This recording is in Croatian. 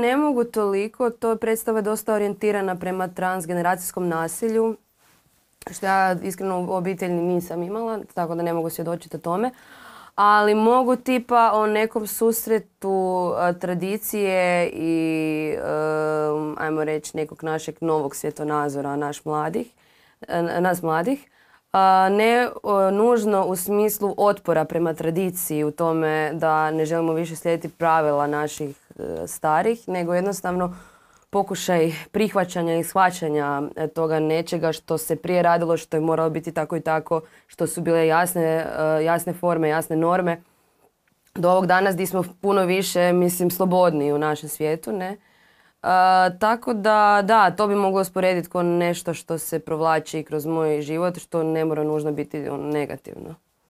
ne mogu toliko, to je predstava dosta orijentirana prema transgeneracijskom nasilju, što ja iskreno u obitelji nisam imala, tako da ne mogu svjedočiti o tome. Ali mogu tipa o nekom susretu e, tradicije i, ajmo reći, nekog našeg novog svjetonazora, naš mladih, e, nas mladih. Ne e, nužno u smislu otpora prema tradiciji u tome da ne želimo više slijediti pravila naših E, starih, nego jednostavno pokušaj prihvaćanja i shvaćanja e, toga nečega što se prije radilo, što je moralo biti tako i tako, što su bile jasne, e, jasne forme, jasne norme. Do ovog danas gdje smo puno više, mislim, slobodniji u našem svijetu, ne? tako da, da, to bi moglo usporediti kao nešto što se provlači kroz moj život, što ne mora nužno biti ono, negativno.